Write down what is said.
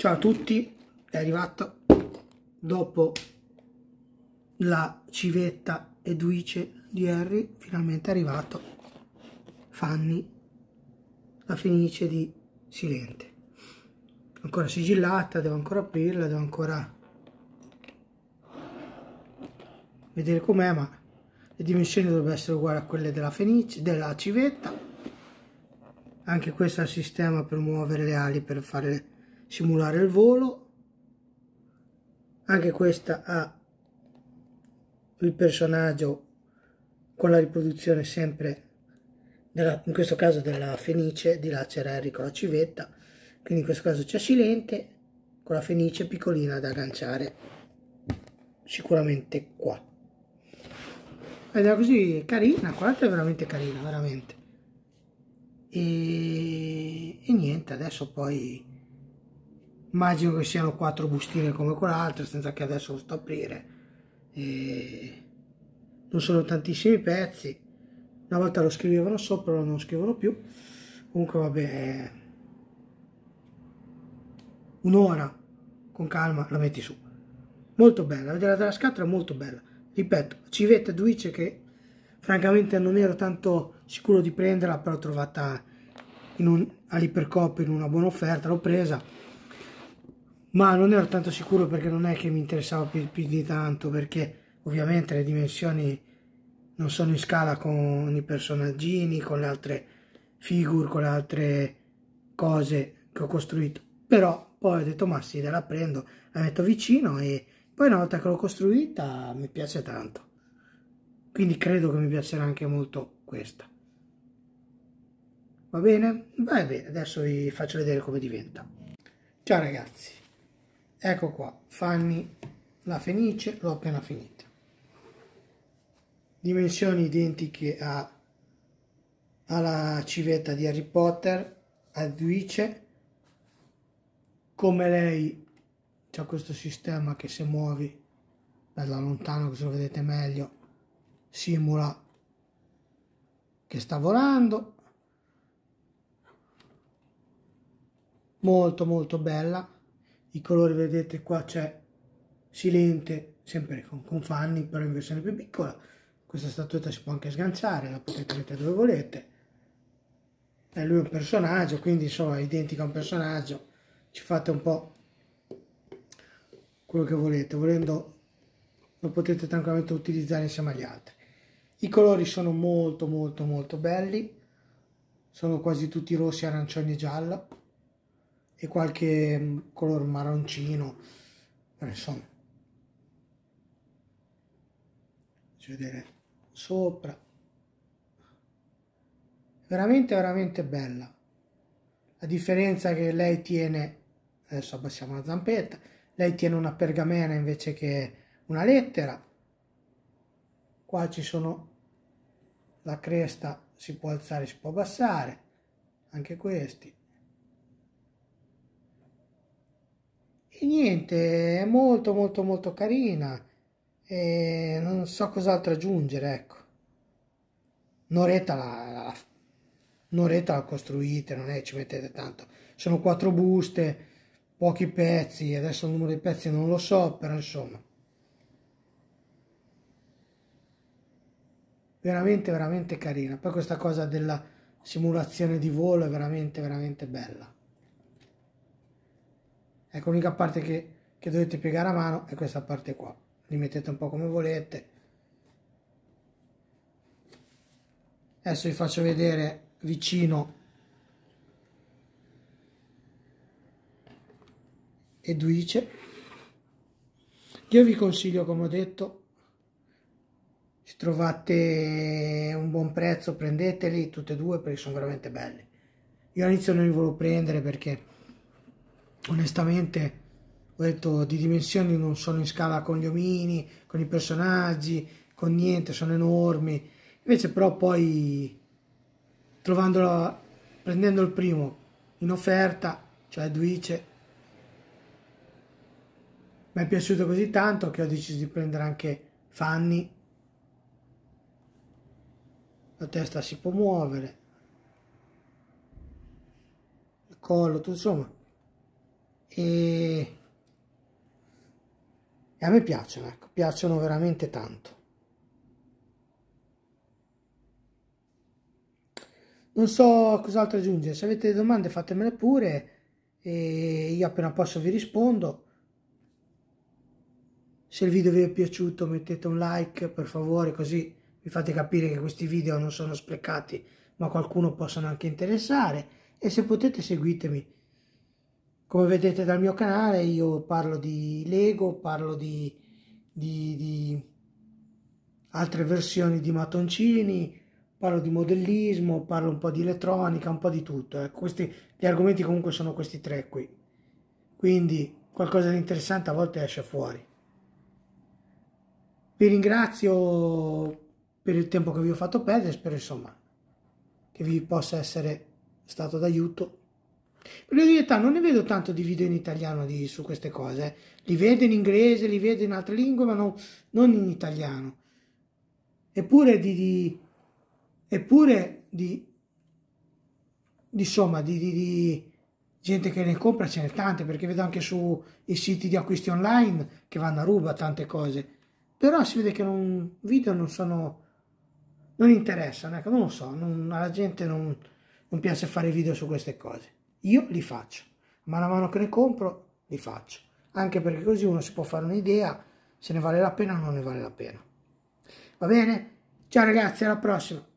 Ciao a tutti, è arrivato dopo la civetta e duice di Harry, finalmente è arrivato Fanny, la fenice di Silente. Ancora sigillata, devo ancora aprirla, devo ancora vedere com'è, ma le dimensioni dovrebbero essere uguali a quelle della fenice, della civetta. Anche questo è il sistema per muovere le ali, per fare le simulare il volo anche questa ha il personaggio con la riproduzione sempre della, in questo caso della fenice di là c'era Harry con la civetta quindi in questo caso c'è Silente con la fenice piccolina da agganciare sicuramente qua ed era così carina questa è veramente carina veramente e, e niente adesso poi immagino che siano quattro bustine come quell'altra senza che adesso lo sto aprire e non sono tantissimi pezzi una volta lo scrivevano sopra ora non lo scrivono più comunque vabbè un'ora con calma la metti su molto bella la della scatola è molto bella ripeto civetta duice che francamente non ero tanto sicuro di prenderla però trovata in all'ipercop in una buona offerta l'ho presa ma non ero tanto sicuro perché non è che mi interessava più, più di tanto perché ovviamente le dimensioni non sono in scala con i personaggini, con le altre figure, con le altre cose che ho costruito. Però poi ho detto ma sì, la prendo, la metto vicino e poi una volta che l'ho costruita mi piace tanto. Quindi credo che mi piacerà anche molto questa. Va bene? Va bene, adesso vi faccio vedere come diventa. Ciao ragazzi! ecco qua Fanny la fenice l'ho appena finita dimensioni identiche a, alla civetta di Harry Potter Duice come lei c'è questo sistema che se muovi bella lontano così lo vedete meglio simula che sta volando molto molto bella i colori vedete qua c'è Silente, sempre con, con Fanny, però in versione più piccola. Questa statuetta si può anche sganciare, la potete mettere dove volete. E eh, lui è un personaggio, quindi insomma è identico a un personaggio. Ci fate un po' quello che volete, volendo lo potete tranquillamente utilizzare insieme agli altri. I colori sono molto molto molto belli, sono quasi tutti rossi, arancioni e giallo e qualche mm, color marroncino però eh, insomma faccio vedere sopra veramente veramente bella la differenza è che lei tiene adesso abbassiamo la zampetta lei tiene una pergamena invece che una lettera qua ci sono la cresta si può alzare si può abbassare anche questi e niente, è molto molto molto carina e non so cos'altro aggiungere, ecco. Noretta la, un'oretta la costruite, non è ci mettete tanto. Sono quattro buste, pochi pezzi, adesso il numero dei pezzi non lo so, però insomma. Veramente, veramente carina. Poi questa cosa della simulazione di volo è veramente, veramente bella ecco l'unica parte che, che dovete piegare a mano è questa parte qua li mettete un po' come volete adesso vi faccio vedere vicino e duice io vi consiglio come ho detto se trovate un buon prezzo prendeteli tutte e due perché sono veramente belli io all'inizio non li volevo prendere perché onestamente ho detto di dimensioni non sono in scala con gli omini, con i personaggi, con niente, sono enormi. Invece però poi trovandolo, prendendo il primo in offerta, cioè Duice, mi è piaciuto così tanto che ho deciso di prendere anche Fanny. La testa si può muovere, il collo, tutto insomma e, e a me piacciono, ecco, piacciono veramente tanto. Non so cos'altro aggiungere, se avete domande fatemele pure e io appena posso vi rispondo. Se il video vi è piaciuto mettete un like per favore così vi fate capire che questi video non sono sprecati ma qualcuno possono anche interessare e se potete seguitemi come vedete dal mio canale io parlo di Lego, parlo di, di, di altre versioni di mattoncini, parlo di modellismo, parlo un po' di elettronica, un po' di tutto. Eh. Questi, gli argomenti comunque sono questi tre qui. Quindi qualcosa di interessante a volte esce fuori. Vi ringrazio per il tempo che vi ho fatto perdere, spero insomma che vi possa essere stato d'aiuto per la verità non ne vedo tanto di video in italiano di, su queste cose, li vedo in inglese, li vedo in altre lingue, ma no, non in italiano. Eppure di... di eppure di... di insomma, di, di gente che ne compra ce n'è tante, perché vedo anche sui siti di acquisti online che vanno a ruba tante cose. Però si vede che non, video non sono... non interessano, ecco, non lo so, non, alla gente non, non piace fare video su queste cose. Io li faccio, man mano che ne compro li faccio, anche perché così uno si può fare un'idea se ne vale la pena o non ne vale la pena. Va bene? Ciao ragazzi, alla prossima!